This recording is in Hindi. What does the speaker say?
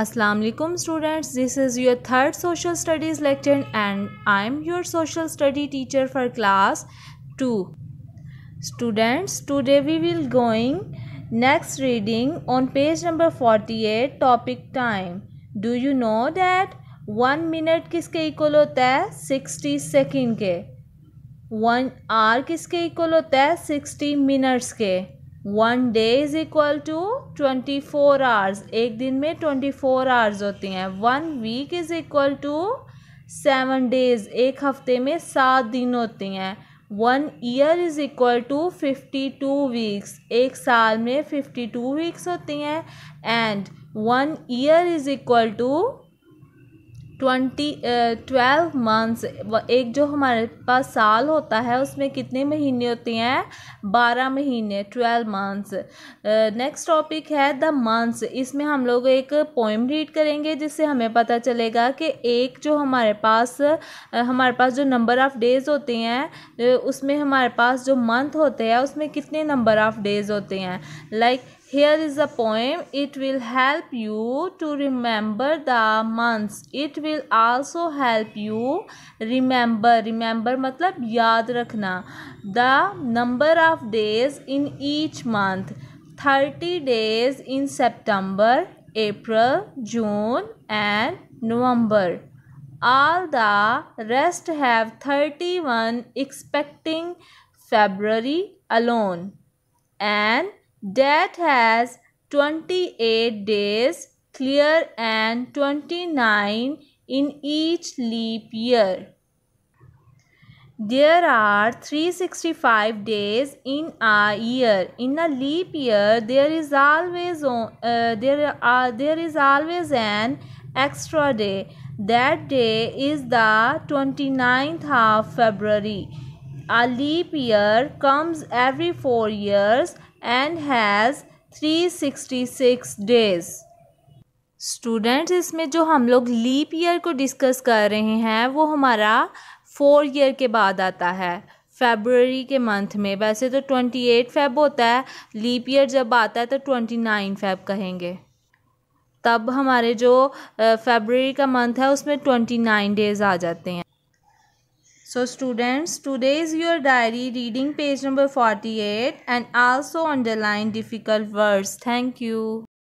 अस्सलाम students this is your third social studies lecture and I am your social study teacher for class two students today we will going next reading on page number forty eight topic time do you know that one minute किसके इक्वल होता है सिक्सटी सेकेंड के वन आर किसके इक्वल होता है सिक्सटी मिनट्स के one day is equal to twenty four hours एक दिन में ट्वेंटी फोर आवर्स होती हैं one week is equal to seven days एक हफ्ते में सात दिन होती हैं one year is equal to fifty two weeks एक साल में फिफ्टी टू वीक्स होती हैं and one year is equal to twenty twelve months एक जो हमारे पास साल होता है उसमें कितने महीने होते हैं बारह महीने ट्वेल्व मंथ्स नेक्स्ट टॉपिक है द मंथ्स इसमें हम लोग एक पोइम रीड करेंगे जिससे हमें पता चलेगा कि एक जो हमारे पास हमारे पास जो नंबर ऑफ़ डेज़ होते हैं उसमें हमारे पास जो मंथ होते हैं उसमें कितने नंबर ऑफ़ डेज़ होते हैं like like, here is a poem it will help you to remember the months it will also help you remember remember मतलब याद रखना the number of days in each month 30 days in September April June and November all the rest have 31 expecting February alone and that has 28 days clear and 29 in each leap year. There are 365 days in a year. In a leap year, there is always uh, there are uh, there is always an extra day. That day is the 29th of February. A leap year comes every 4 years and has three sixty six days students इसमें जो हम लोग लीप ईयर को डिस्कस कर रहे हैं वो हमारा फोर ईयर के बाद आता है फेबररी के मंथ में वैसे तो ट्वेंटी एट फेब होता है लीप ईयर जब आता है तो ट्वेंटी नाइन फेब कहेंगे तब हमारे जो फेबररी का मंथ है उसमें ट्वेंटी नाइन डेज़ आ जाते हैं So students, today is your diary reading page number 48 and also underline difficult words. Thank you.